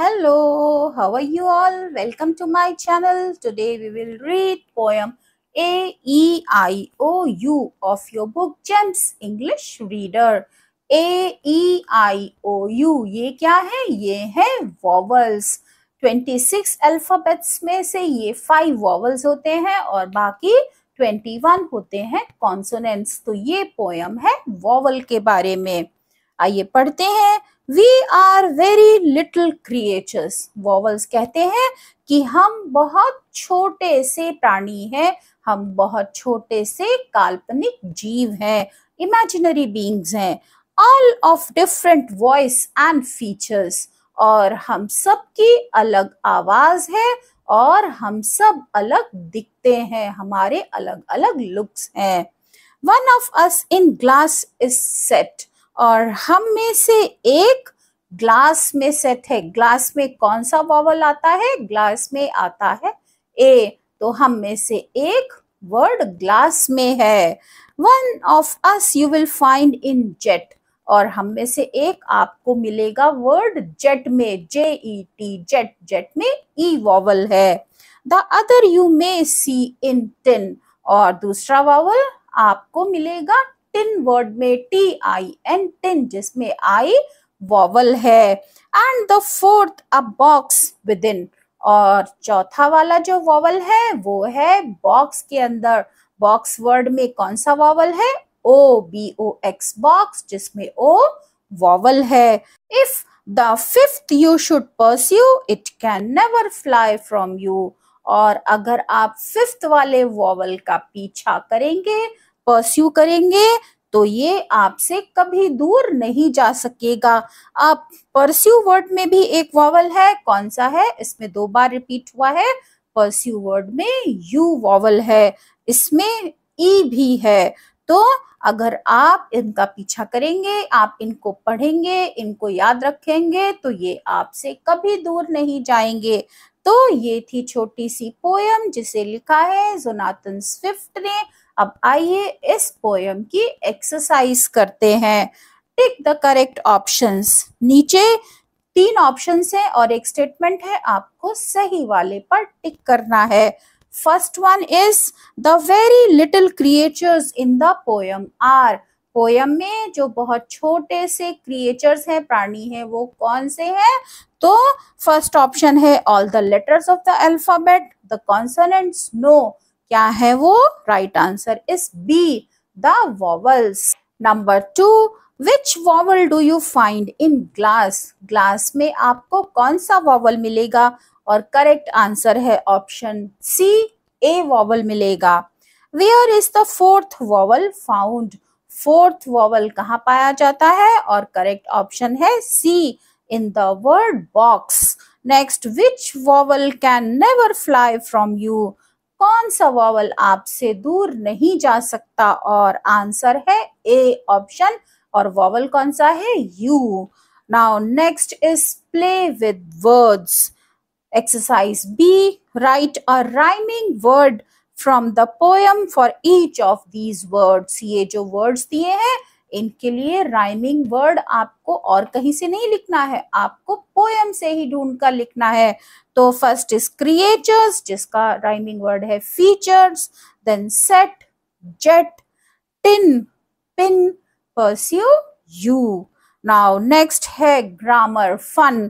Hello, how are you all? Welcome to my channel. Today we will read poem A E I O U of your book Gems English Reader. A E I O U ये क्या है ये है vowels. 26 alphabets में से ये five vowels होते हैं और बाकी 21 होते हैं consonants तो ये poem है vowel के बारे में आइए पढ़ते हैं we are very little creatures vowels कहते हैं कि हम बहुत छोटे से प्राणी हैं हम बहुत छोटे से काल्पनिक जीव हैं इमेजिनरी बींग्स हैं all of different voice and features और हम सब की अलग आवाज है और हम सब अलग दिखते हैं हमारे अलग अलग लुक्स हैं one of us in glass is set और हम में से एक ग्लास में सेट है ग्लास में कौन सा वॉवल आता है ग्लास में आता है ए तो हम में से एक वर्ड ग्लास में है one of us you will find in jet और हम में से एक आपको मिलेगा वर्ड जेट में J E T jet jet में ई e वॉवल है the other you may see in tin और दूसरा वॉवल आपको मिलेगा टिन वर्ड में टी आई एन टिन जिसमें आई वॉवल है and the fourth a box with in और चौथा वाला जो वॉवल है वो है बॉक्स के अंदर बॉक्स वर्ड में कौन सा वॉवल है O B O X box जिसमें ओ वॉवल है if the fifth you should pursue it can never fly from you और अगर आप फिफ्थ वाले वॉवल का पीछा करेंगे परस्यू करेंगे तो ये आपसे कभी दूर नहीं जा सकेगा आप परस्यू वर्ड में भी एक वॉवल है कौन सा है इसमें दो बार रिपीट हुआ है परस्यू वर्ड में यू वॉवल है इसमें ई e भी है तो अगर आप इनका पीछा करेंगे आप इनको पढ़ेंगे इनको याद रखेंगे तो ये आपसे कभी दूर नहीं जाएंगे तो ये थी छोटी सी पोयम जिसे लिखा है जोनाथन स्विफ्ट ने अब आइए इस पोयम की एक्सरसाइज करते हैं टिक द करेक्ट ऑप्शंस नीचे तीन ऑप्शंस है और एक स्टेटमेंट है आपको सही वाले पर टिक करना है first one is the very little creatures in the poem are poem में जो बहुत छोटे से क्रिएचर्स है प्राणी है वो कौन से तो है तो फर्स्ट ऑप्शन है all the letters of the alphabet the consonants no क्या है वो right answer is B the vowels number two which vowel do you find in glass glass में आपको कौन सा वॉवल मिलेगा और करेक्ट आंसर है ऑप्शन सी ए वॉवल मिलेगा where is the fourth vowel found fourth vowel कहाँ पाया जाता है और करेक्ट ऑप्शन है C in the word box next which vowel can never fly from you कौन सा वॉवल आपसे दूर नहीं जा सकता और आंसर है ए ऑप्शन और वॉवल कौन सा है U now next is play with words exercise B write a rhyming word from the poem for each of these words ये जो वर्ड्स दिए हैं इनके लिए राइमिंग वर्ड आपको और कहीं से नहीं लिखना है आपको पोएम से ही ढूंढ कर लिखना है तो फर्स्ट इज क्रिएचर्स जिसका राइमिंग वर्ड है features then set jet tin pin pursue you now next है grammar fun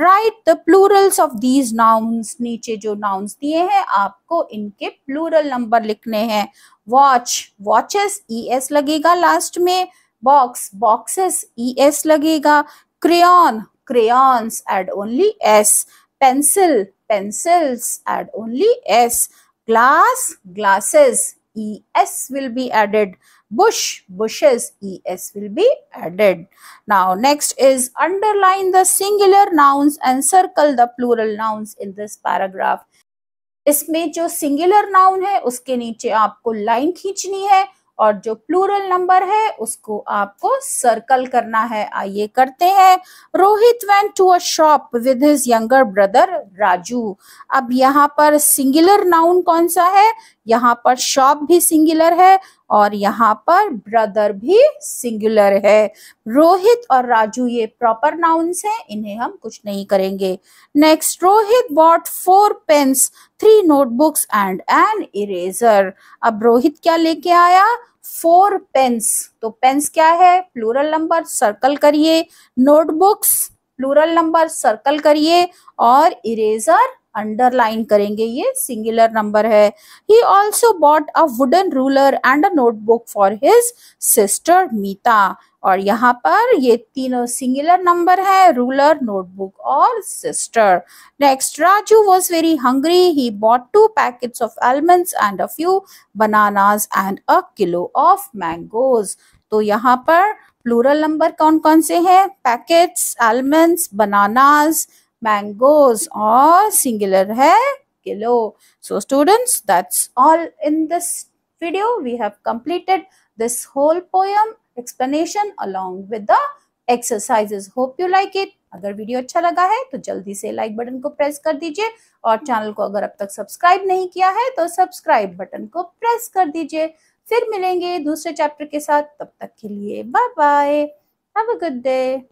write the plurals of these nouns नीचे जो नाउन्स दिए हैं आपको इनके प्लूरल नंबर लिखने हैं वॉच वॉचेस ई एस लगेगा लास्ट में बॉक्स बॉक्सेस ई एस लगेगा crane cranes add only S pencil pencils add only S glass glasses E S will be added bush bushes es will be added now next is underline the singular nouns and circle the plural nouns in this paragraph इसमें जो singular noun है उसके नीचे आपको line खींचनी है और जो प्लूरल नंबर है उसको आपको सर्कल करना है आइए करते हैं Rohit went to a shop with his younger brother Raju अब यहाँ पर सिंगुलर नाउन कौन सा है यहाँ पर शॉप भी सिंगुलर है और यहाँ पर ब्रदर भी सिंगुलर है रोहित और राजू ये प्रॉपर नाउन्स हैं इन्हें हम कुछ नहीं करेंगे next Rohit bought four pens three notebooks and an eraser अब रोहित क्या लेके आया फोर पेन्स तो पेन्स क्या है प्लूरल नंबर सर्कल करिए नोटबुक्स प्लूरल नंबर सर्कल करिए और इरेजर अंडरलाइन करेंगे ये सिंगुलर नंबर है he also bought a wooden ruler and a notebook for his sister Meeta और यहाँ पर ये तीनों सिंगुलर नंबर है रूलर नोटबुक और sister next Raju was very hungry he bought two packets of almonds and a few bananas and a kilo of mangoes तो यहाँ पर प्लूरल नंबर कौन कौन से हैं packets almonds bananas mangoes or singular hai kilo. So students, that's all in this video. We have completed this whole poem explanation along with the exercises. Hope you like it. अगर video अच्छा लगा है तो जल्दी से like button को press कर दीजिए और चैनल को अगर अब तक सब्सक्राइब नहीं किया है तो सब्सक्राइब बटन को प्रेस कर दीजिए फिर मिलेंगे दूसरे चैप्टर के साथ तब तक के लिए bye bye have a good day